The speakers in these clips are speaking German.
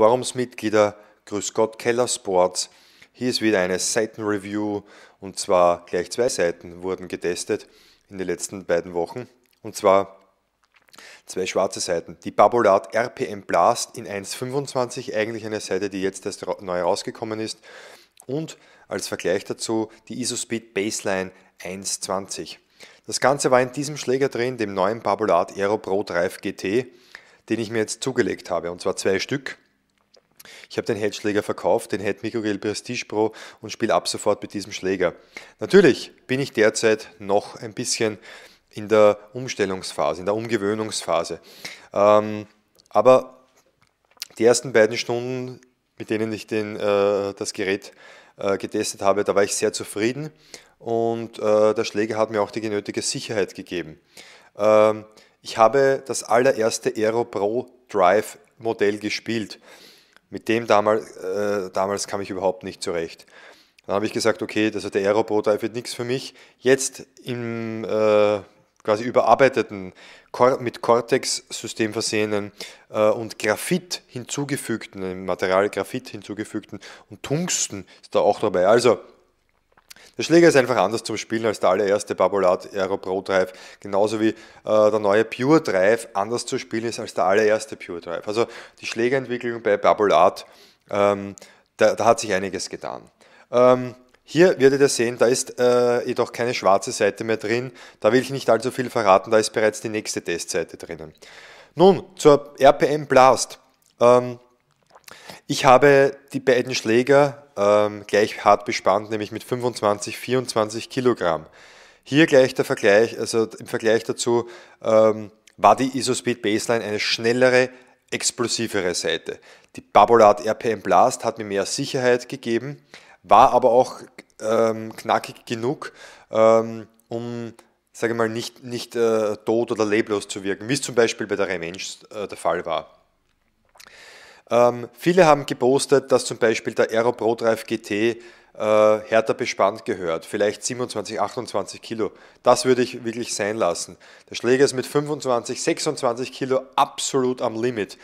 Forumsmitglieder, Grüß Gott Keller Sports. Hier ist wieder eine Seitenreview und zwar gleich zwei Seiten wurden getestet in den letzten beiden Wochen und zwar zwei schwarze Seiten. Die Babolat RPM Blast in 1.25, eigentlich eine Seite, die jetzt erst neu rausgekommen ist und als Vergleich dazu die ISOSpeed Baseline 1.20. Das Ganze war in diesem Schläger drin, dem neuen Babolat Aero Pro Drive GT, den ich mir jetzt zugelegt habe und zwar zwei Stück. Ich habe den Heldschläger verkauft, den Head Microgel Prestige Pro und spiele ab sofort mit diesem Schläger. Natürlich bin ich derzeit noch ein bisschen in der Umstellungsphase, in der Umgewöhnungsphase. Ähm, aber die ersten beiden Stunden, mit denen ich den, äh, das Gerät äh, getestet habe, da war ich sehr zufrieden und äh, der Schläger hat mir auch die genötige Sicherheit gegeben. Ähm, ich habe das allererste Aero Pro Drive Modell gespielt. Mit dem damals, äh, damals kam ich überhaupt nicht zurecht. Dann habe ich gesagt, okay, also der Aero wird nichts für mich. Jetzt im äh, quasi überarbeiteten, mit Cortex-System versehenen äh, und Graphit hinzugefügten, im Material Graphit hinzugefügten und Tungsten ist da auch dabei. Also der Schläger ist einfach anders zum Spielen als der allererste Babolat Aero Pro Drive, genauso wie äh, der neue Pure Drive anders zu spielen ist als der allererste Pure Drive. Also die Schlägerentwicklung bei Babolat, ähm, da, da, hat sich einiges getan. Ähm, hier werdet ihr sehen, da ist äh, jedoch keine schwarze Seite mehr drin. Da will ich nicht allzu viel verraten, da ist bereits die nächste Testseite drinnen. Nun zur RPM Blast. Ähm, ich habe die beiden Schläger ähm, gleich hart bespannt, nämlich mit 25, 24 Kilogramm. Hier gleich der Vergleich, also im Vergleich dazu ähm, war die ISO-Speed Baseline eine schnellere, explosivere Seite. Die Babolat RPM Blast hat mir mehr Sicherheit gegeben, war aber auch ähm, knackig genug, ähm, um sage mal, nicht, nicht äh, tot oder leblos zu wirken, wie es zum Beispiel bei der Revenge äh, der Fall war. Ähm, viele haben gepostet, dass zum Beispiel der Aero ProDrive GT äh, härter bespannt gehört, vielleicht 27, 28 Kilo. Das würde ich wirklich sein lassen. Der Schläger ist mit 25, 26 Kilo absolut am Limit.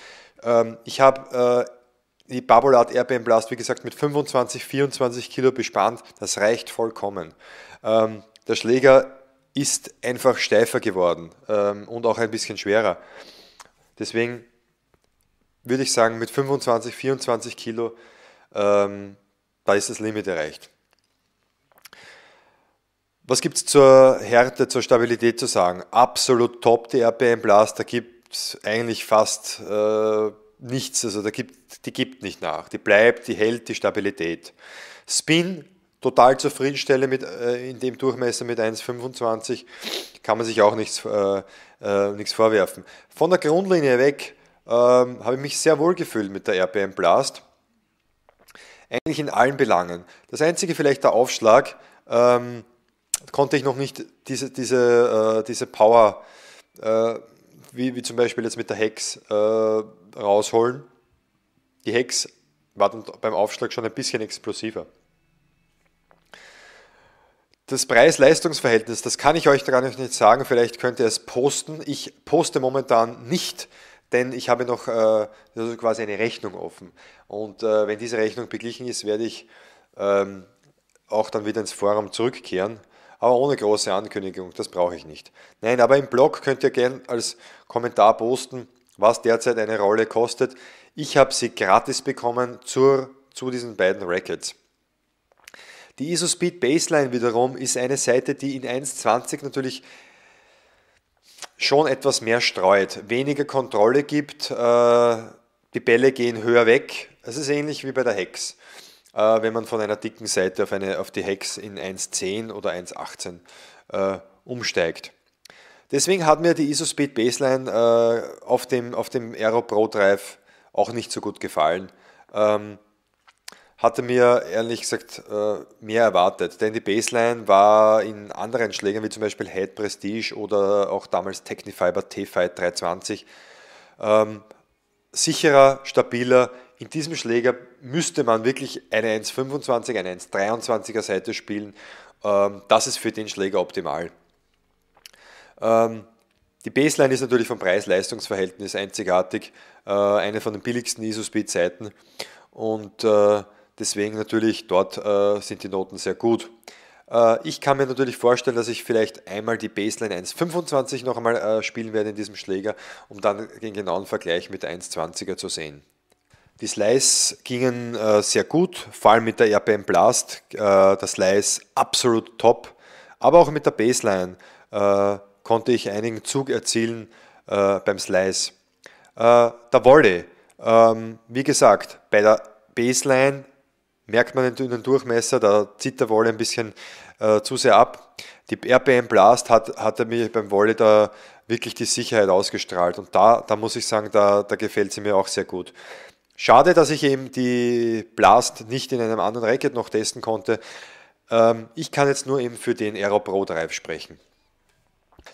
Ähm, ich habe äh, die Babolat Airbnb Blast, wie gesagt, mit 25, 24 Kilo bespannt. Das reicht vollkommen. Ähm, der Schläger ist einfach steifer geworden ähm, und auch ein bisschen schwerer. Deswegen würde ich sagen, mit 25, 24 Kilo, ähm, da ist das Limit erreicht. Was gibt es zur Härte, zur Stabilität zu sagen? Absolut top, die RPM Plus, da gibt es eigentlich fast äh, nichts, also da gibt, die gibt nicht nach, die bleibt, die hält die Stabilität. Spin, total zufriedenstelle mit, äh, in dem Durchmesser mit 1,25, kann man sich auch nichts, äh, äh, nichts vorwerfen. Von der Grundlinie weg, ähm, habe ich mich sehr wohl gefühlt mit der RPM Blast. Eigentlich in allen Belangen. Das einzige vielleicht der Aufschlag, ähm, konnte ich noch nicht diese, diese, äh, diese Power, äh, wie, wie zum Beispiel jetzt mit der Hex, äh, rausholen. Die Hex war dann beim Aufschlag schon ein bisschen explosiver. Das Preis-Leistungs-Verhältnis, das kann ich euch gar nicht sagen, vielleicht könnt ihr es posten. Ich poste momentan nicht denn ich habe noch äh, also quasi eine Rechnung offen. Und äh, wenn diese Rechnung beglichen ist, werde ich ähm, auch dann wieder ins Forum zurückkehren aber ohne große Ankündigung, das brauche ich nicht. Nein, aber im Blog könnt ihr gerne als Kommentar posten, was derzeit eine Rolle kostet. Ich habe sie gratis bekommen zur, zu diesen beiden Rackets. Die ISO Speed Baseline wiederum ist eine Seite, die in 1.20 natürlich schon etwas mehr streut, weniger Kontrolle gibt, äh, die Bälle gehen höher weg. Es ist ähnlich wie bei der Hex, äh, wenn man von einer dicken Seite auf, eine, auf die Hex in 1.10 oder 1.18 äh, umsteigt. Deswegen hat mir die ISO-Speed Baseline auf, dem, auf dem Aero Pro Drive auch nicht so gut gefallen. Ähm, hatte mir ehrlich gesagt äh, mehr erwartet, denn die Baseline war in anderen Schlägern wie zum Beispiel Head Prestige oder auch damals Technifiber T-Fight 320 ähm, sicherer, stabiler. In diesem Schläger müsste man wirklich eine 1,25, eine 1,23er Seite spielen. Ähm, das ist für den Schläger optimal. Ähm, die Baseline ist natürlich vom Preis-Leistungs-Verhältnis einzigartig, äh, eine von den billigsten ISO-Speed-Seiten. E Und äh, Deswegen natürlich, dort äh, sind die Noten sehr gut. Äh, ich kann mir natürlich vorstellen, dass ich vielleicht einmal die Baseline 1.25 noch einmal äh, spielen werde in diesem Schläger, um dann den genauen Vergleich mit 1.20er zu sehen. Die Slice gingen äh, sehr gut, vor allem mit der RPM Blast. Äh, das Slice absolut top, aber auch mit der Baseline äh, konnte ich einigen Zug erzielen beim Slice. der Wolle, ähm, wie gesagt, bei der Baseline merkt man den Durchmesser, da zieht der Wolle ein bisschen äh, zu sehr ab. Die RPM Blast hat, hat mir beim Wolle da wirklich die Sicherheit ausgestrahlt. Und da, da muss ich sagen, da, da gefällt sie mir auch sehr gut. Schade, dass ich eben die Blast nicht in einem anderen Racket noch testen konnte. Ähm, ich kann jetzt nur eben für den Aero Pro Drive sprechen.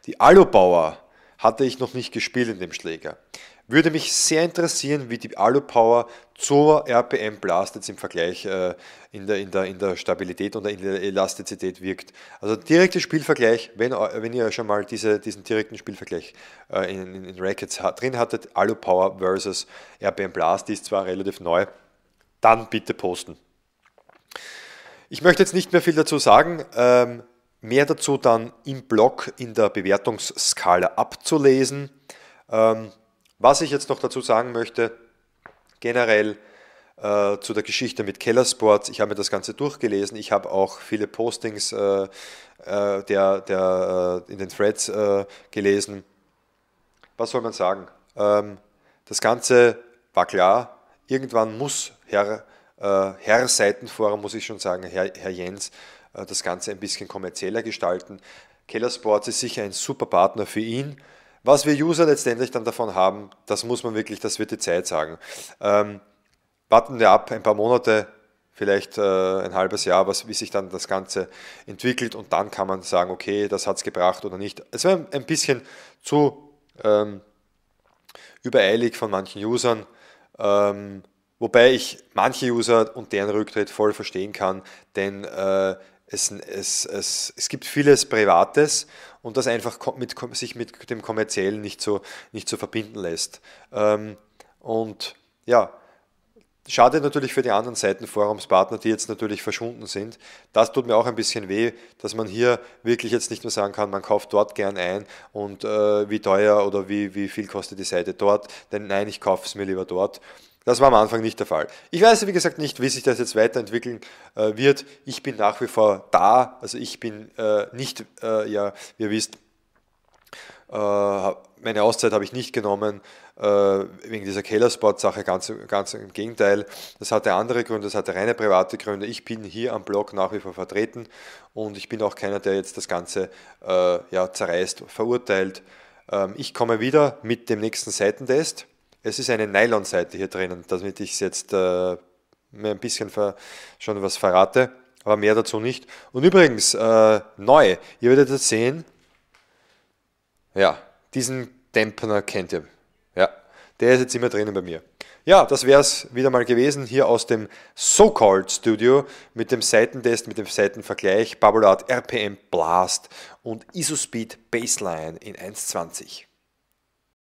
Die Alubauer hatte ich noch nicht gespielt in dem Schläger. Würde mich sehr interessieren, wie die Alupower zur RPM Blast jetzt im Vergleich äh, in, der, in, der, in der Stabilität und in der Elastizität wirkt. Also direkter Spielvergleich, wenn, äh, wenn ihr schon mal diese, diesen direkten Spielvergleich äh, in, in, in Rackets hat, drin hattet, Alupower versus RPM Blast, die ist zwar relativ neu, dann bitte posten. Ich möchte jetzt nicht mehr viel dazu sagen. Ähm, mehr dazu dann im Blog in der Bewertungsskala abzulesen. Ähm, was ich jetzt noch dazu sagen möchte, generell äh, zu der Geschichte mit Kellersports, ich habe mir das Ganze durchgelesen, ich habe auch viele Postings äh, äh der, der, äh, in den Threads äh, gelesen. Was soll man sagen? Ähm, das Ganze war klar, irgendwann muss Herr, Herr Seitenfahrer, muss ich schon sagen, Herr, Herr Jens, das Ganze ein bisschen kommerzieller gestalten. Kellersports ist sicher ein super Partner für ihn was wir User letztendlich dann davon haben, das muss man wirklich, das wird die Zeit sagen. Ähm, warten wir ab, ein paar Monate, vielleicht äh, ein halbes Jahr, was, wie sich dann das Ganze entwickelt und dann kann man sagen, okay, das hat es gebracht oder nicht. Es wäre ein bisschen zu ähm, übereilig von manchen Usern, ähm, wobei ich manche User und deren Rücktritt voll verstehen kann, denn äh, es, es, es, es gibt vieles Privates und das einfach mit, sich mit dem Kommerziellen nicht so, nicht so verbinden lässt. Ähm, und ja, schade natürlich für die anderen Seiten, Forumspartner, die jetzt natürlich verschwunden sind. Das tut mir auch ein bisschen weh, dass man hier wirklich jetzt nicht mehr sagen kann, man kauft dort gern ein und äh, wie teuer oder wie, wie viel kostet die Seite dort, denn nein, ich kaufe es mir lieber dort. Das war am Anfang nicht der Fall. Ich weiß, wie gesagt, nicht, wie sich das jetzt weiterentwickeln äh, wird. Ich bin nach wie vor da. Also ich bin äh, nicht, äh, ja, wie ihr wisst, äh, meine Auszeit habe ich nicht genommen äh, wegen dieser Kellersport-Sache, ganz, ganz im Gegenteil. Das hatte andere Gründe, das hatte reine private Gründe. Ich bin hier am Blog nach wie vor vertreten und ich bin auch keiner, der jetzt das Ganze äh, ja, zerreißt, verurteilt. Ähm, ich komme wieder mit dem nächsten Seitentest es ist eine Nylon-Seite hier drinnen, damit ich es jetzt äh, mir ein bisschen schon was verrate, aber mehr dazu nicht. Und übrigens, äh, neu, ihr werdet das sehen, ja, diesen Dämpfer kennt ihr. Ja, der ist jetzt immer drinnen bei mir. Ja, das wäre es wieder mal gewesen hier aus dem So-Called Studio mit dem Seitentest, mit dem Seitenvergleich, Bubble Art RPM Blast und ISO Speed Baseline in 1.20.